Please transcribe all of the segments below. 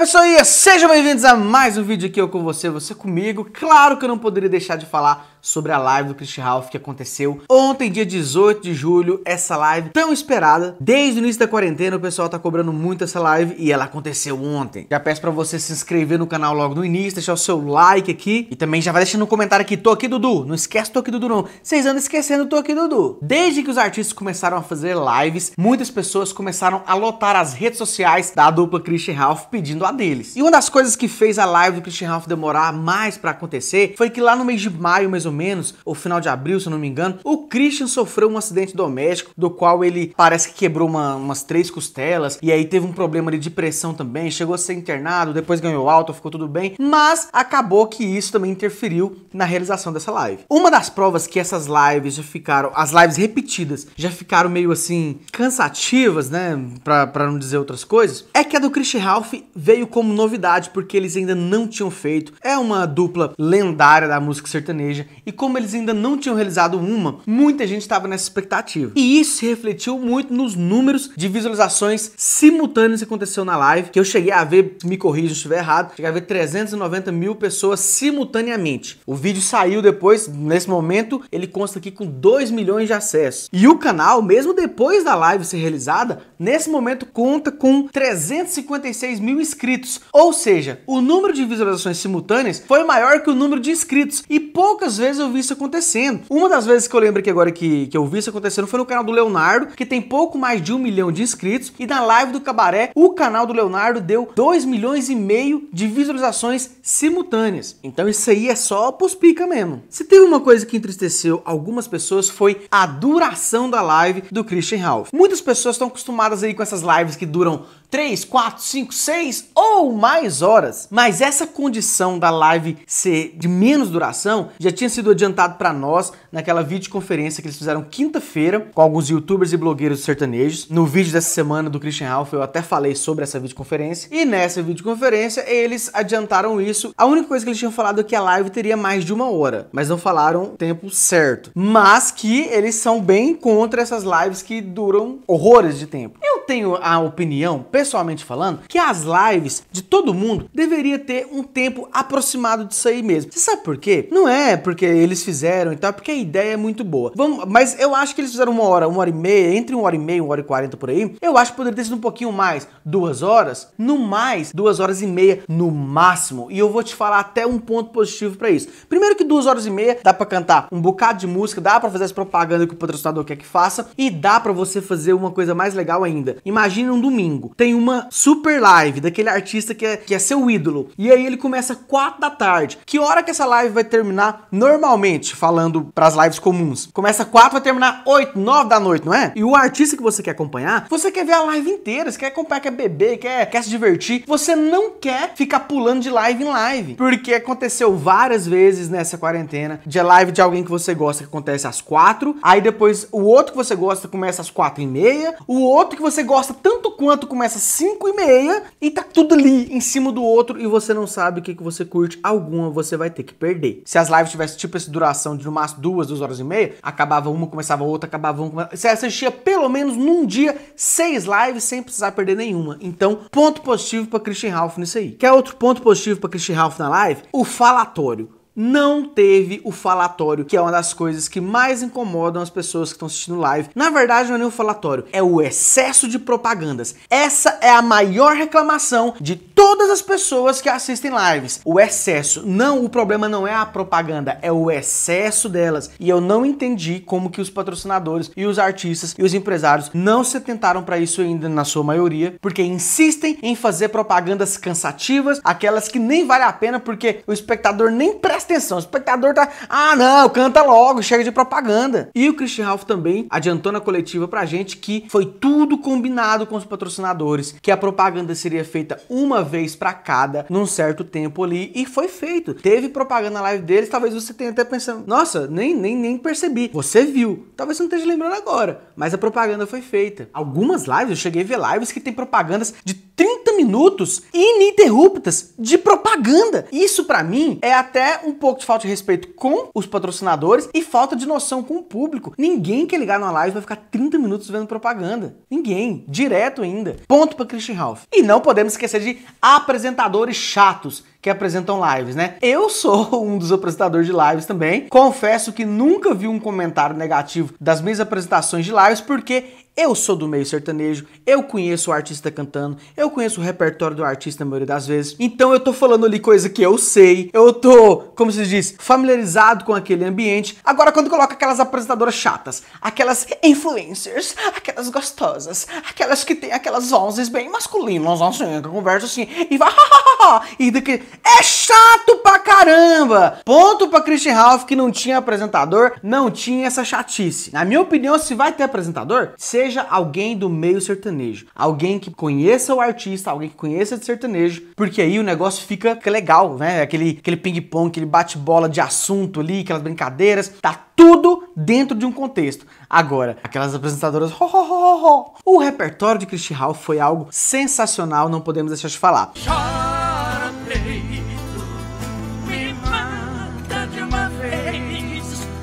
pessoinha, sejam bem-vindos a mais um vídeo aqui eu com você, você comigo. Claro que eu não poderia deixar de falar sobre a live do Christian Ralph que aconteceu ontem, dia 18 de julho, essa live tão esperada. Desde o início da quarentena o pessoal tá cobrando muito essa live e ela aconteceu ontem. Já peço para você se inscrever no canal logo no início, deixar o seu like aqui e também já vai deixando um comentário aqui, tô aqui Dudu, não esquece tô aqui Dudu não. Vocês andam esquecendo tô aqui Dudu. Desde que os artistas começaram a fazer lives, muitas pessoas começaram a lotar as redes sociais da dupla Christian Ralph pedindo a deles. E uma das coisas que fez a live do Christian Ralph demorar mais para acontecer foi que lá no mês de maio, mês ou menos, ou final de abril, se eu não me engano, o Christian sofreu um acidente doméstico, do qual ele parece que quebrou uma, umas três costelas, e aí teve um problema de pressão também, chegou a ser internado, depois ganhou alta, ficou tudo bem, mas acabou que isso também interferiu na realização dessa live. Uma das provas que essas lives já ficaram, as lives repetidas, já ficaram meio assim, cansativas, né, pra, pra não dizer outras coisas, é que a do Christian Ralph veio como novidade, porque eles ainda não tinham feito, é uma dupla lendária da música sertaneja, e como eles ainda não tinham realizado uma, muita gente estava nessa expectativa. E isso se refletiu muito nos números de visualizações simultâneas que aconteceu na live, que eu cheguei a ver, me corrija se estiver errado, cheguei a ver 390 mil pessoas simultaneamente. O vídeo saiu depois, nesse momento, ele consta aqui com 2 milhões de acessos. E o canal, mesmo depois da live ser realizada, nesse momento conta com 356 mil inscritos. Ou seja, o número de visualizações simultâneas foi maior que o número de inscritos. E poucas vezes vezes eu vi isso acontecendo. Uma das vezes que eu lembro que agora que, que eu vi isso acontecendo foi no canal do Leonardo, que tem pouco mais de um milhão de inscritos, e na live do Cabaré, o canal do Leonardo deu 2 milhões e meio de visualizações simultâneas. Então isso aí é só pros pica mesmo. Se teve uma coisa que entristeceu algumas pessoas foi a duração da live do Christian Ralph. Muitas pessoas estão acostumadas aí com essas lives que duram 3, 4, 5, 6 ou mais horas. Mas essa condição da live ser de menos duração já tinha sido sido adiantado para nós naquela videoconferência que eles fizeram quinta-feira com alguns youtubers e blogueiros sertanejos. No vídeo dessa semana do Christian Ralph eu até falei sobre essa videoconferência. E nessa videoconferência eles adiantaram isso. A única coisa que eles tinham falado é que a live teria mais de uma hora, mas não falaram o tempo certo. Mas que eles são bem contra essas lives que duram horrores de tempo tenho a opinião, pessoalmente falando, que as lives de todo mundo deveria ter um tempo aproximado disso aí mesmo. Você sabe por quê? Não é porque eles fizeram e tal, é porque a ideia é muito boa. Vamos, mas eu acho que eles fizeram uma hora, uma hora e meia, entre uma hora e meia, uma hora e quarenta por aí. Eu acho que poderia ter sido um pouquinho mais, duas horas, no mais, duas horas e meia no máximo. E eu vou te falar até um ponto positivo para isso. Primeiro que duas horas e meia dá para cantar um bocado de música, dá para fazer as propaganda que o patrocinador quer que faça e dá para você fazer uma coisa mais legal ainda. Imagina um domingo. Tem uma super live daquele artista que é, que é seu ídolo. E aí ele começa 4 da tarde. Que hora que essa live vai terminar normalmente, falando para as lives comuns? Começa 4, vai terminar 8, 9 da noite, não é? E o artista que você quer acompanhar, você quer ver a live inteira, você quer acompanhar, quer beber, quer, quer se divertir. Você não quer ficar pulando de live em live. Porque aconteceu várias vezes nessa quarentena de é live de alguém que você gosta que acontece às 4, aí depois o outro que você gosta começa às 4 e meia, o outro que você você gosta tanto quanto começa 5 e meia e tá tudo ali em cima do outro e você não sabe o que, que você curte, alguma você vai ter que perder. Se as lives tivessem tipo essa duração de no máximo duas, duas horas e meia, acabava uma, começava outra, acabava uma. Você assistia pelo menos num dia seis lives sem precisar perder nenhuma. Então, ponto positivo para Christian Ralph nisso aí. Quer outro ponto positivo para Christian Ralph na live? O falatório não teve o falatório, que é uma das coisas que mais incomodam as pessoas que estão assistindo live. Na verdade, não é nem o falatório, é o excesso de propagandas. Essa é a maior reclamação de todas as pessoas que assistem lives. O excesso. Não, o problema não é a propaganda, é o excesso delas. E eu não entendi como que os patrocinadores e os artistas e os empresários não se tentaram para isso ainda na sua maioria, porque insistem em fazer propagandas cansativas, aquelas que nem vale a pena porque o espectador nem presta atenção. O espectador tá, ah, não, canta logo, chega de propaganda. E o Christian Ralph também adiantou na coletiva pra gente que foi tudo combinado com os patrocinadores, que a propaganda seria feita uma vez para cada num certo tempo ali e foi feito. Teve propaganda na live deles, talvez você tenha até pensando, nossa, nem, nem, nem percebi. Você viu, talvez você não esteja lembrando agora, mas a propaganda foi feita. Algumas lives, eu cheguei a ver lives que tem propagandas de 30 minutos ininterruptas de propaganda. Isso para mim é até um pouco de falta de respeito com os patrocinadores e falta de noção com o público. Ninguém quer ligar numa live vai ficar 30 minutos vendo propaganda. Ninguém, direto ainda. Ponto para Christian Ralph. E não podemos esquecer de apresentadores chatos que apresentam lives, né? Eu sou um dos apresentadores de lives também. Confesso que nunca vi um comentário negativo das minhas apresentações de lives, porque eu sou do meio sertanejo, eu conheço o artista cantando, eu conheço o repertório do artista na maioria das vezes. Então eu tô falando ali coisa que eu sei, eu tô, como se diz, familiarizado com aquele ambiente. Agora quando coloca aquelas apresentadoras chatas, aquelas influencers, aquelas gostosas, aquelas que tem aquelas vozes bem masculinas, assim, que conversa assim, e vai, e daqui, é chato pra caramba. Ponto pra Christian Ralph que não tinha apresentador, não tinha essa chatice. Na minha opinião, se vai ter apresentador, seja alguém do meio sertanejo, alguém que conheça o artista, alguém que conheça de sertanejo, porque aí o negócio fica legal, né? Aquele, aquele ping-pong, aquele bate-bola de assunto ali, aquelas brincadeiras, tá tudo dentro de um contexto. Agora, aquelas apresentadoras, ho, ho, ho, ho, ho. o repertório de Christian Ralph foi algo sensacional, não podemos deixar de falar. Show!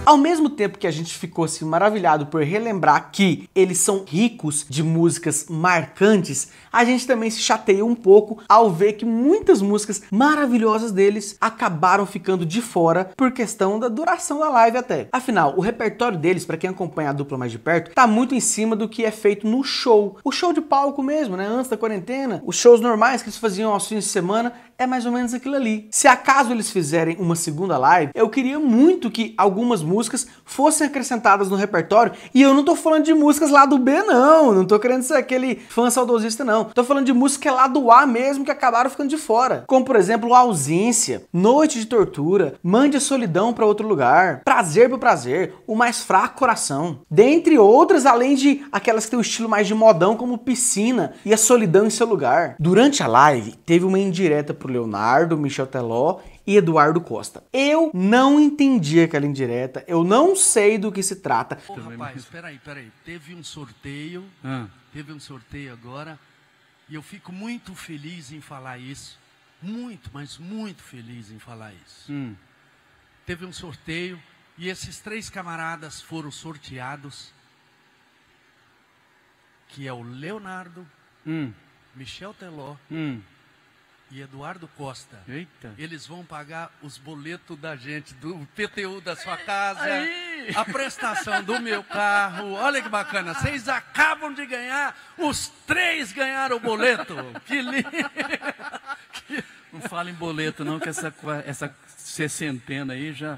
Ao mesmo tempo que a gente ficou assim maravilhado por relembrar que eles são ricos de músicas marcantes, a gente também se chateia um pouco ao ver que muitas músicas maravilhosas deles acabaram ficando de fora por questão da duração da live até. Afinal, o repertório deles, para quem acompanha a dupla mais de perto, tá muito em cima do que é feito no show. O show de palco mesmo, né? Antes da quarentena, os shows normais que eles faziam aos fins de semana é mais ou menos aquilo ali. Se acaso eles fizerem uma segunda live, eu queria muito que algumas músicas fossem acrescentadas no repertório, e eu não tô falando de músicas lá do B não, não tô querendo ser aquele fã saudosista não. Tô falando de música é lá do A mesmo que acabaram ficando de fora, como por exemplo Ausência, Noite de Tortura, Mande a Solidão para Outro Lugar, Prazer pro Prazer, O Mais Fraco Coração, dentre outras, além de aquelas que tem o um estilo mais de modão como Piscina e A Solidão em Seu Lugar. Durante a live, teve uma indireta pro pro Leonardo, Michel Teló e Eduardo Costa. Eu não entendi aquela indireta, eu não sei do que se trata. Ô, rapaz, peraí, peraí. Teve um sorteio, ah. teve um sorteio agora, e eu fico muito feliz em falar isso. Muito, mas muito feliz em falar isso. Hum. Teve um sorteio e esses três camaradas foram sorteados, que é o Leonardo, hum. Michel Teló hum e Eduardo Costa. Eita. Eles vão pagar os boletos da gente, do PTU da sua casa, Aí. a prestação do meu carro. Olha que bacana, vocês acabam de ganhar, os três ganharam o boleto. Que lindo. Não fala em boleto não, que essa, essa sessentena aí já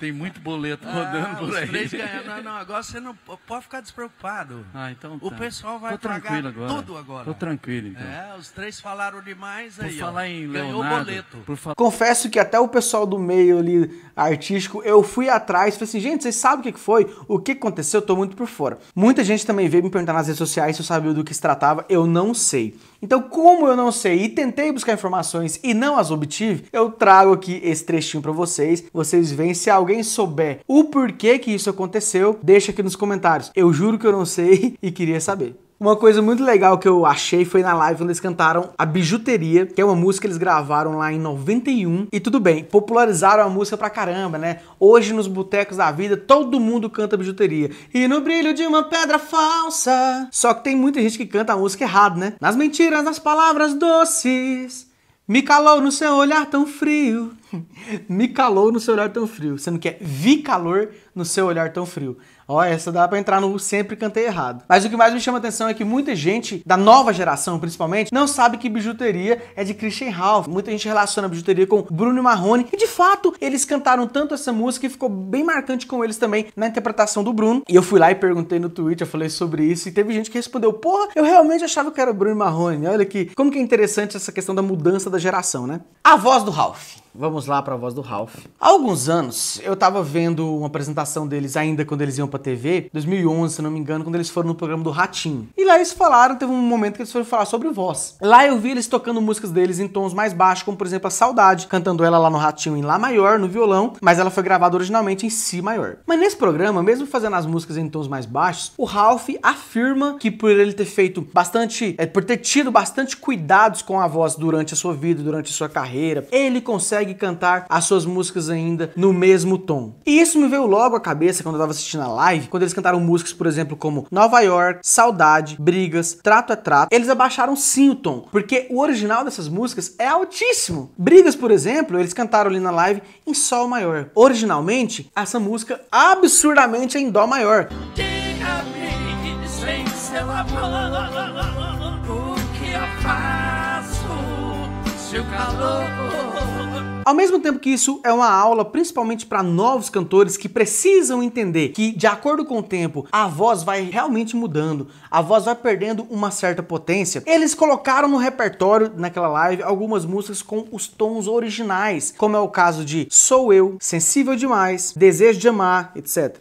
tem muito boleto ah, rodando por aí. Três ganham. Não, não, agora você não pode ficar despreocupado. Ah, então tá. O pessoal vai Tô pagar agora. tudo agora. Tô tranquilo, então. É, os três falaram demais por aí. Falar ó, em Leonardo, ganhou boleto. Por Confesso que até o pessoal do meio ali artístico, eu fui atrás, falei assim, gente, vocês sabem o que foi? O que aconteceu? Eu tô muito por fora. Muita gente também veio me perguntar nas redes sociais se eu sabia do que se tratava. Eu não sei. Então, como eu não sei e tentei buscar informações e não as obtive, eu trago aqui esse trechinho para vocês. Vocês veem se alguém alguém souber o porquê que isso aconteceu, deixa aqui nos comentários. Eu juro que eu não sei e queria saber. Uma coisa muito legal que eu achei foi na live onde eles cantaram A Bijuteria, que é uma música que eles gravaram lá em 91. E tudo bem, popularizaram a música pra caramba, né? Hoje nos botecos da vida todo mundo canta bijuteria. E no brilho de uma pedra falsa. Só que tem muita gente que canta a música errado, né? Nas mentiras, nas palavras doces. Me calou no seu olhar tão frio. Me calou no seu olhar tão frio. Você não quer vi calor no seu olhar tão frio. Ó, essa dá para entrar no sempre cantei errado. Mas o que mais me chama atenção é que muita gente da nova geração, principalmente, não sabe que bijuteria é de Christian Ralph. Muita gente relaciona a bijuteria com Bruno Marrone e de fato eles cantaram tanto essa música que ficou bem marcante com eles também na interpretação do Bruno. E eu fui lá e perguntei no Twitter, eu falei sobre isso e teve gente que respondeu: "Porra, eu realmente achava que era Bruno Marrone". Olha aqui, como que é interessante essa questão da mudança da geração, né? A voz do Ralph. Vamos lá para a voz do Ralph. Há alguns anos, eu estava vendo uma apresentação deles ainda quando eles iam para TV, 2011, se não me engano, quando eles foram no programa do Ratinho. E lá eles falaram, teve um momento que eles foram falar sobre voz. Lá eu vi eles tocando músicas deles em tons mais baixos, como por exemplo a Saudade, cantando ela lá no Ratinho em Lá maior, no violão, mas ela foi gravada originalmente em Si maior. Mas nesse programa, mesmo fazendo as músicas em tons mais baixos, o Ralph afirma que por ele ter feito bastante, é, por ter tido bastante cuidados com a voz durante a sua vida, durante a sua carreira, ele consegue consegue cantar as suas músicas ainda no mesmo tom. E isso me veio logo à cabeça quando eu tava assistindo a live, quando eles cantaram músicas, por exemplo, como Nova York, Saudade, Brigas, Trato é Trato. Eles abaixaram sim o tom, porque o original dessas músicas é altíssimo. Brigas, por exemplo, eles cantaram ali na live em Sol maior. Originalmente, essa música absurdamente é em Dó maior. eu faço calor ao mesmo tempo que isso é uma aula principalmente para novos cantores que precisam entender que, de acordo com o tempo, a voz vai realmente mudando, a voz vai perdendo uma certa potência, eles colocaram no repertório, naquela live, algumas músicas com os tons originais, como é o caso de Sou Eu, Sensível Demais, Desejo de Amar, etc.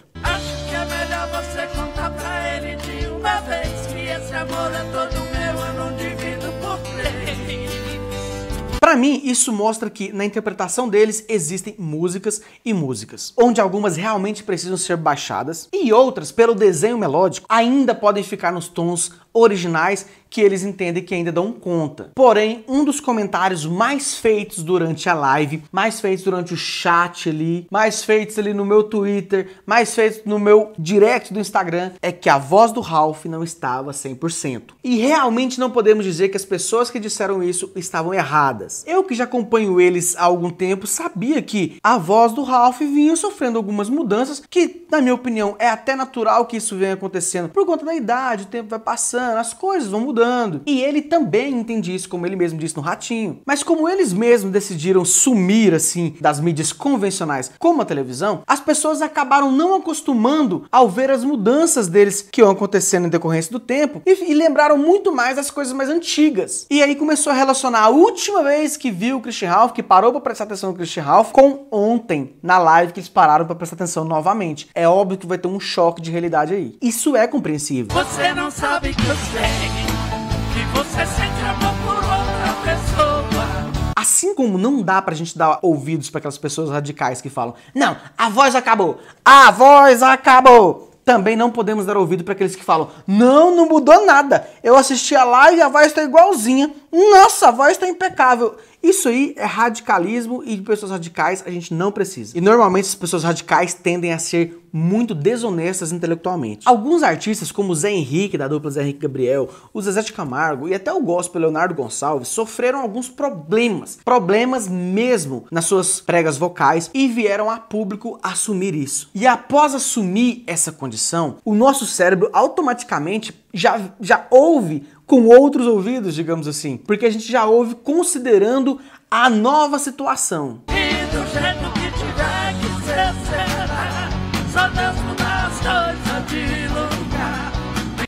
Para mim, isso mostra que na interpretação deles existem músicas e músicas, onde algumas realmente precisam ser baixadas e outras, pelo desenho melódico, ainda podem ficar nos tons originais que eles entendem que ainda dão conta. Porém, um dos comentários mais feitos durante a live, mais feitos durante o chat ali, mais feitos ali no meu Twitter, mais feitos no meu direct do Instagram, é que a voz do Ralph não estava 100%. E realmente não podemos dizer que as pessoas que disseram isso estavam erradas. Eu que já acompanho eles há algum tempo, sabia que a voz do Ralph vinha sofrendo algumas mudanças que, na minha opinião, é até natural que isso venha acontecendo por conta da idade, o tempo vai passando, mudando, as coisas vão mudando. E ele também entende isso, como ele mesmo disse no Ratinho. Mas como eles mesmos decidiram sumir assim das mídias convencionais, como a televisão, as pessoas acabaram não acostumando ao ver as mudanças deles que iam acontecendo em decorrência do tempo e, e lembraram muito mais as coisas mais antigas. E aí começou a relacionar a última vez que viu o Christian Ralph, que parou para prestar atenção no Christian Ralph, com ontem na live que eles pararam para prestar atenção novamente. É óbvio que vai ter um choque de realidade aí. Isso é compreensível. Você não sabe que Assim como não dá pra gente dar ouvidos para aquelas pessoas radicais que falam: "Não, a voz acabou. A voz acabou." Também não podemos dar ouvido para aqueles que falam: "Não, não mudou nada. Eu assisti a live e a voz está igualzinha." nossa, a voz está impecável. Isso aí é radicalismo e de pessoas radicais a gente não precisa. E normalmente as pessoas radicais tendem a ser muito desonestas intelectualmente. Alguns artistas, como o Zé Henrique, da dupla Zé Henrique Gabriel, o Zezé de Camargo e até o gospel Leonardo Gonçalves, sofreram alguns problemas, problemas mesmo nas suas pregas vocais e vieram a público assumir isso. E após assumir essa condição, o nosso cérebro automaticamente já, já ouve com outros ouvidos, digamos assim, porque a gente já ouve considerando a nova situação.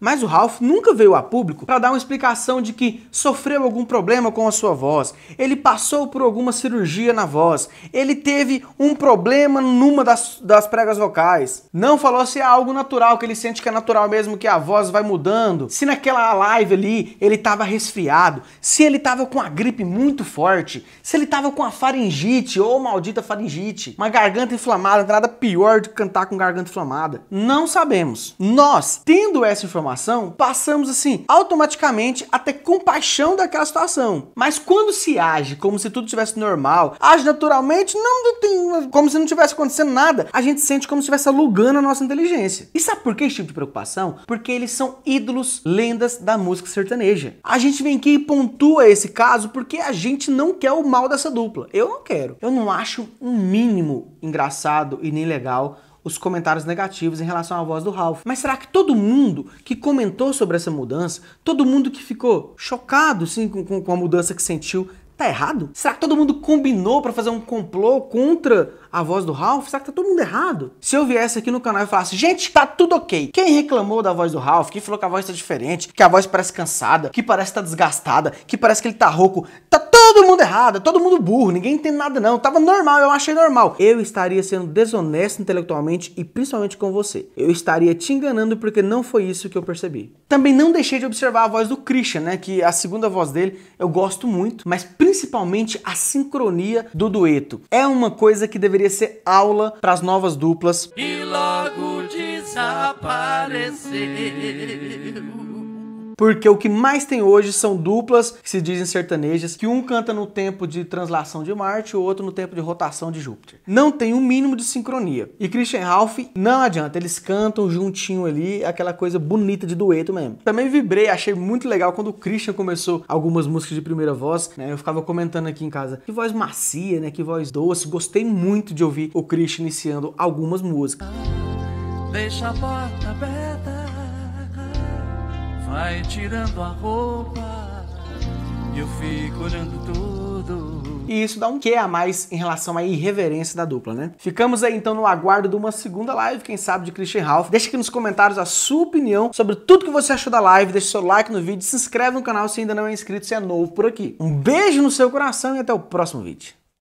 Mas o Ralph nunca veio a público para dar uma explicação de que sofreu algum problema com a sua voz, ele passou por alguma cirurgia na voz, ele teve um problema numa das, das pregas vocais. Não falou se é algo natural, que ele sente que é natural mesmo, que a voz vai mudando. Se naquela live ali ele estava resfriado, se ele estava com a gripe muito forte, se ele estava com a faringite ou maldita faringite, uma garganta inflamada, nada pior do que cantar com garganta inflamada. Não sabemos. Nós, tendo essa informação, informação, passamos assim automaticamente a ter compaixão daquela situação. Mas quando se age como se tudo tivesse normal, age naturalmente, não tem, como se não tivesse acontecendo nada, a gente sente como se estivesse alugando a nossa inteligência. E sabe por que esse tipo de preocupação? Porque eles são ídolos, lendas da música sertaneja. A gente vem aqui e pontua esse caso porque a gente não quer o mal dessa dupla. Eu não quero. Eu não acho um mínimo engraçado e nem legal os comentários negativos em relação à voz do Ralph. Mas será que todo mundo que comentou sobre essa mudança, todo mundo que ficou chocado sim, com, com a mudança que sentiu, tá errado? Será que todo mundo combinou para fazer um complô contra a voz do Ralph, será que tá todo mundo errado? Se eu viesse aqui no canal e falasse, gente, tá tudo ok. Quem reclamou da voz do Ralph, quem falou que a voz tá diferente, que a voz parece cansada, que parece que tá desgastada, que parece que ele tá rouco, tá todo mundo errado, tá todo mundo burro, ninguém entende nada não. Tava normal, eu achei normal. Eu estaria sendo desonesto intelectualmente e principalmente com você. Eu estaria te enganando porque não foi isso que eu percebi. Também não deixei de observar a voz do Christian, né? Que a segunda voz dele eu gosto muito, mas principalmente a sincronia do dueto. É uma coisa que deveria poderia ser aula para as novas duplas. E logo desapareceu porque o que mais tem hoje são duplas que se dizem sertanejas, que um canta no tempo de translação de Marte e o outro no tempo de rotação de Júpiter. Não tem um mínimo de sincronia. E Christian Ralph, não adianta, eles cantam juntinho ali, aquela coisa bonita de dueto mesmo. Também vibrei, achei muito legal quando o Christian começou algumas músicas de primeira voz, né? Eu ficava comentando aqui em casa, que voz macia, né? Que voz doce. Gostei muito de ouvir o Christian iniciando algumas músicas. Deixa a porta aberta vai tirando a roupa e eu fico olhando tudo. E isso dá um quê a mais em relação à irreverência da dupla, né? Ficamos aí então no aguardo de uma segunda live, quem sabe, de Christian Ralph. Deixa aqui nos comentários a sua opinião sobre tudo que você achou da live, deixa seu like no vídeo, se inscreve no canal se ainda não é inscrito, se é novo por aqui. Um beijo no seu coração e até o próximo vídeo.